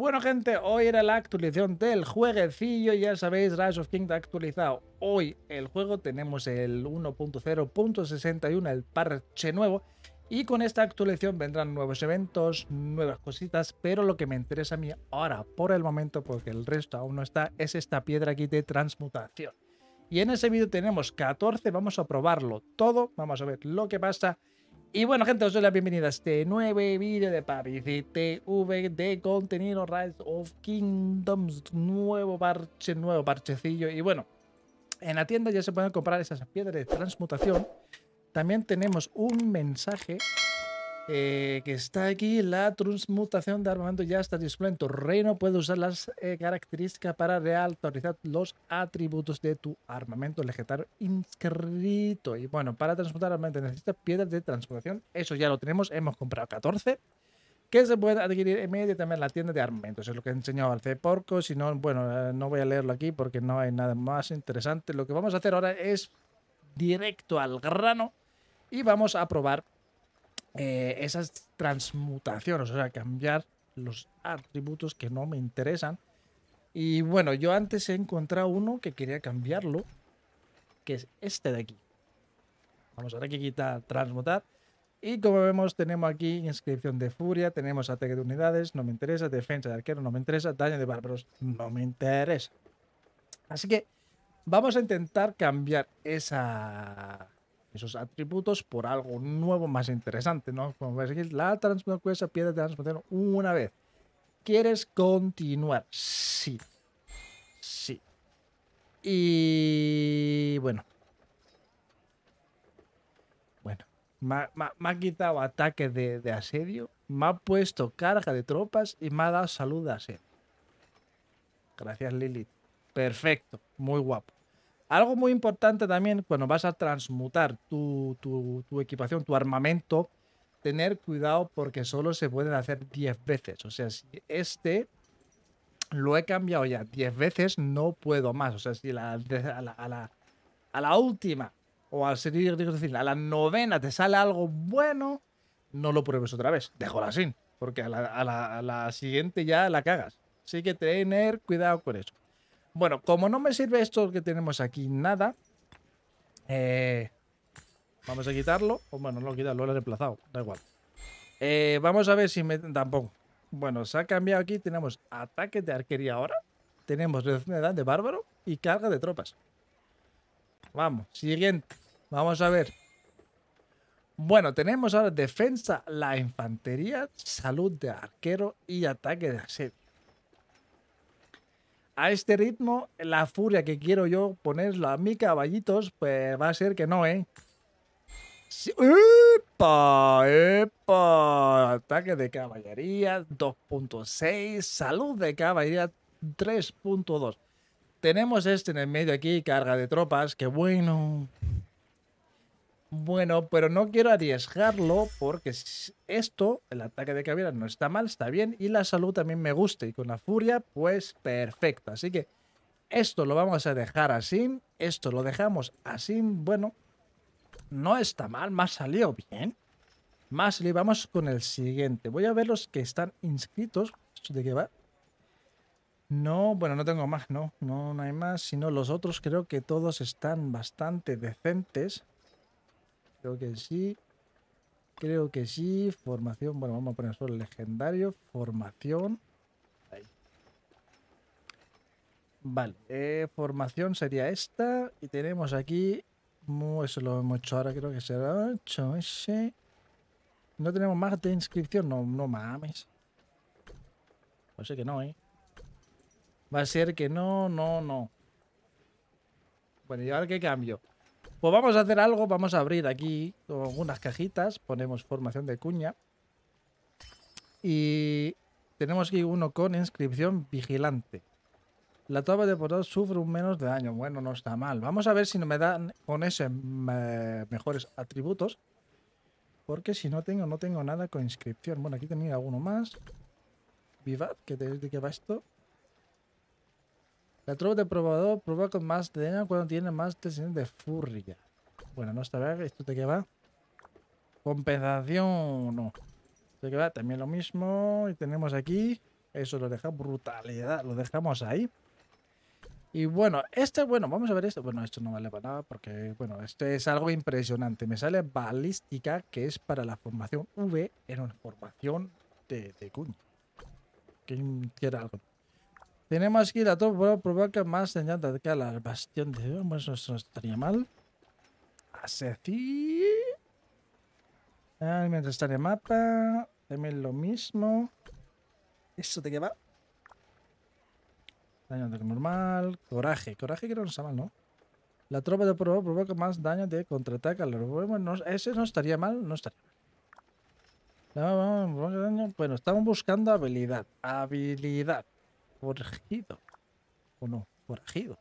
Bueno, gente, hoy era la actualización del jueguecillo. Ya sabéis, Rise of King ha actualizado hoy el juego. Tenemos el 1.0.61, el parche nuevo. Y con esta actualización vendrán nuevos eventos, nuevas cositas, pero lo que me interesa a mí ahora, por el momento, porque el resto aún no está, es esta piedra aquí de transmutación. Y en ese vídeo tenemos 14, vamos a probarlo todo, vamos a ver lo que pasa y bueno, gente, os doy la bienvenida a este nuevo vídeo de Papi TV de contenido Rise of Kingdoms. Nuevo parche, nuevo parchecillo. Y bueno, en la tienda ya se pueden comprar esas piedras de transmutación. También tenemos un mensaje eh, que está aquí la transmutación de armamento ya está disponible en tu reino. Puedes usar las eh, características para reautorizar los atributos de tu armamento legendario inscrito. Y bueno, para transmutar armamento necesitas piedras de transmutación. Eso ya lo tenemos, hemos comprado 14 que se puede adquirir en También en la tienda de armamentos. Es lo que he enseñado al C-Porco. Si no, bueno, eh, no voy a leerlo aquí porque no hay nada más interesante. Lo que vamos a hacer ahora es directo al grano y vamos a probar eh, esas transmutaciones, o sea, cambiar los atributos que no me interesan. Y bueno, yo antes he encontrado uno que quería cambiarlo, que es este de aquí. Vamos, a hay que quitar transmutar. Y como vemos, tenemos aquí inscripción de furia, tenemos ataque de unidades, no me interesa, defensa de arquero, no me interesa, daño de bárbaros, no me interesa. Así que vamos a intentar cambiar esa, esos atributos por algo nuevo más interesante, ¿no? Como ves aquí, la transmutación piedra pierde una vez. ¿Quieres continuar? Sí. Sí. Y bueno. Bueno. Me, ha quitado ataque de, asedio. Me ha puesto carga de tropas y me ha dado salud de asedio. Gracias, Lilith. Perfecto. Muy guapo. Algo muy importante también cuando vas a transmutar tu, tu, equipación, tu armamento, tener cuidado porque solo se pueden hacer 10 veces. O sea, si este lo he cambiado ya 10 veces, no puedo más. O sea, si la, a, la, última o al digo decir, a la novena te sale algo bueno, no lo pruebes otra vez. Déjala así, porque a la, a la siguiente ya la cagas. Así que tener cuidado con eso. Bueno, como no me sirve esto que tenemos aquí nada, eh, vamos a quitarlo. O bueno, no lo quitado, lo he reemplazado, da igual. Eh, vamos a ver si me... Tampoco. Bueno, se ha cambiado aquí. Tenemos ataque de arquería ahora. Tenemos reducción de edad de bárbaro y carga de tropas. Vamos, siguiente. Vamos a ver. Bueno, tenemos ahora defensa, la infantería, salud de arquero y ataque de asedio a este ritmo, la furia que quiero yo ponerlo a mi caballitos, pues va a ser que no, ¿eh? ¡Epa! ¡Epa! Ataque de caballería 2.6, salud de caballería 3.2. Tenemos este en el medio aquí, carga de tropas, que bueno, bueno, pero no quiero arriesgarlo porque esto, el ataque de cabina, no está mal, está bien. Y la salud también me gusta. Y con la furia, pues perfecto. Así que esto lo vamos a dejar así. Esto lo dejamos así. Bueno, no está mal, más salió bien. Más le vamos con el siguiente. Voy a ver los que están inscritos. ¿Esto ¿De qué va? No, bueno, no tengo más, No, no hay más. Sino los otros creo que todos están bastante decentes. Creo que sí. Creo que sí. Formación. Bueno, vamos a poner solo el legendario. Formación. Ahí. Vale. Eh, formación sería esta. Y tenemos aquí. Eso lo hemos hecho ahora, creo que será hecho ese. No tenemos más de inscripción. No, no mames. Puede ser que no, ¿eh? Va a ser que no, no, no. Bueno, ¿y ahora qué cambio? Pues vamos a hacer algo, vamos a abrir aquí algunas cajitas, ponemos formación de cuña. Y tenemos aquí uno con inscripción vigilante. La toaba de portador sufre un menos de daño. Bueno, no está mal. Vamos a ver si no me dan con ese mejores atributos. Porque si no tengo, no tengo nada con inscripción. Bueno, aquí tenía alguno más. Vivad, que ¿de qué va esto? La tropa de probador prueba con más daño cuando tiene más tensión de furria. Bueno, no está bien. ¿Esto te queda Compensación. No. ¿Te queda También lo mismo. Y tenemos aquí. Eso lo deja brutalidad. Lo dejamos ahí. Y bueno, este, bueno, vamos a ver esto. Bueno, esto no vale para nada porque, bueno, esto es algo impresionante. Me sale balística, que es para la formación V, en una formación de, de cuño. Que quiera algo. Tenemos que ir a todo provoca más señal de que al bastión de Bueno, eso no estaría mal. Así. mientras está en el mapa. También lo mismo. ¿Eso te lleva Daño de normal. Coraje. Coraje que no nos mal, ¿no? La tropa de prueba provoca más daño de contraataque al bueno, Ese no estaría mal, no estaría mal. bueno, estamos buscando habilidad. Habilidad forjido. O no, forajido.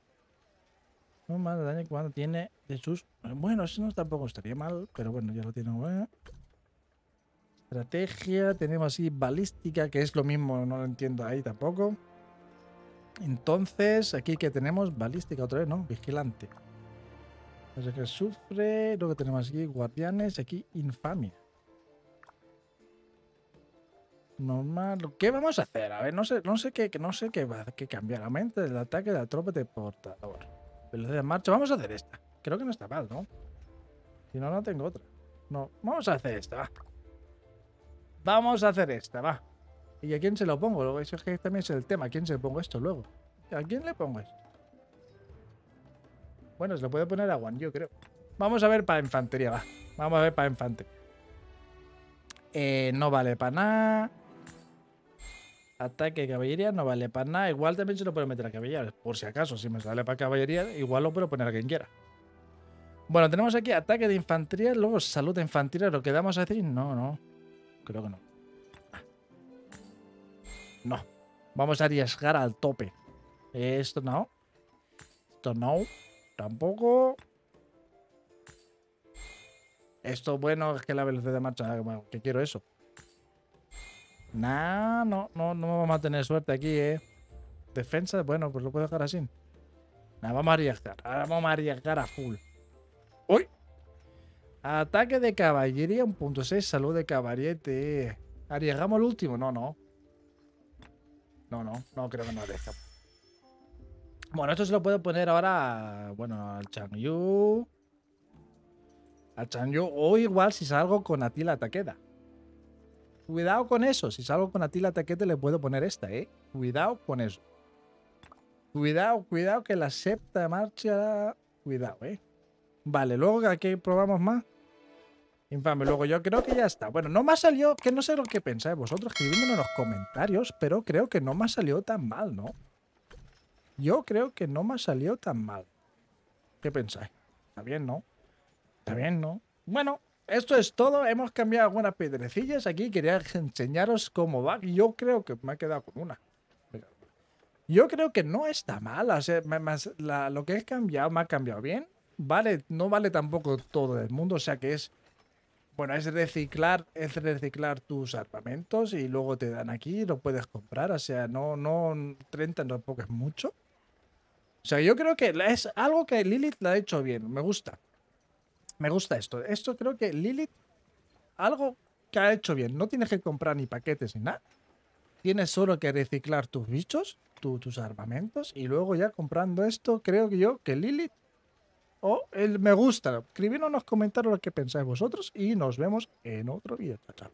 No más daño cuando tiene de sus... Bueno, eso no tampoco estaría mal, pero bueno, ya lo tiene. ¿eh? Estrategia, tenemos así balística, que es lo mismo, no lo entiendo ahí tampoco. Entonces, aquí que tenemos balística otra vez, ¿no? Vigilante. Entonces, que sufre, lo que tenemos aquí, guardianes, aquí infamia normal. ¿Qué vamos a hacer? A ver, no sé, no sé qué, no sé qué va a cambiar. Aumenta el ataque de la tropa de portador. Velocidad de marcha. Vamos a hacer esta. Creo que no está mal, ¿no? Si no, no tengo otra. No, vamos a hacer esta, va. Vamos a hacer esta, va. ¿Y a quién se lo pongo? Eso es que también es el tema. ¿A quién se le pongo esto luego? ¿A quién le pongo esto? Bueno, se lo puede poner a Juan, yo creo. Vamos a ver para infantería, va. Vamos a ver para infantería. Eh, no vale para nada. Ataque de caballería no vale para nada. Igual también se lo puedo meter a caballería. Por si acaso, si me sale para caballería, igual lo puedo poner a quien quiera. Bueno, tenemos aquí ataque de infantería, luego salud de infantería. ¿Lo quedamos a decir? No, no. Creo que no. No. Vamos a arriesgar al tope. Esto no. Esto no. Tampoco. Esto bueno es que la velocidad de marcha. Que quiero eso. Nah, no, no, no vamos a tener suerte aquí, ¿eh? Defensa, bueno, pues lo puedo dejar así. Nada, vamos a arriesgar. Ahora vamos a arriesgar a full. ¡Uy! Ataque de caballería, 1.6, salud de caballete. ¿Arriesgamos el último? No, no. No, no, no creo que no arriesgamos. Bueno, esto se lo puedo poner ahora, bueno, al Yu. Al Changyu, o igual si salgo con Atila queda. Cuidado con eso. Si salgo con la Taquete, le puedo poner esta, ¿eh? Cuidado con eso. Cuidado, cuidado, que la septa marcha. Cuidado, ¿eh? Vale, luego aquí probamos más. Infame, luego yo creo que ya está. Bueno, no me ha salido, que no sé lo que pensáis vosotros, escribidme en los comentarios, pero creo que no me ha salido tan mal, ¿no? Yo creo que no me ha salido tan mal. ¿Qué pensáis? Está bien, ¿no? Está bien, ¿no? Bueno, esto es todo. Hemos cambiado algunas piedrecillas aquí. Quería enseñaros cómo va. Yo creo que me ha quedado con una. Yo creo que no está mal. O sea, lo que he cambiado me ha cambiado bien. Vale, no vale tampoco todo el mundo. O sea que es. Bueno, es reciclar, es reciclar tus armamentos y luego te dan aquí y lo puedes comprar. O sea, no, no, 30 tampoco es mucho. O sea, yo creo que es algo que Lilith la ha hecho bien. Me gusta. Me gusta esto. Esto creo que Lilith, algo que ha hecho bien. No tienes que comprar ni paquetes ni nada. Tienes solo que reciclar tus bichos, tus armamentos. Y luego ya comprando esto, creo que yo, que Lilith... O el me gusta. Escribidnos en los comentarios lo que pensáis vosotros. Y nos vemos en otro video. chao.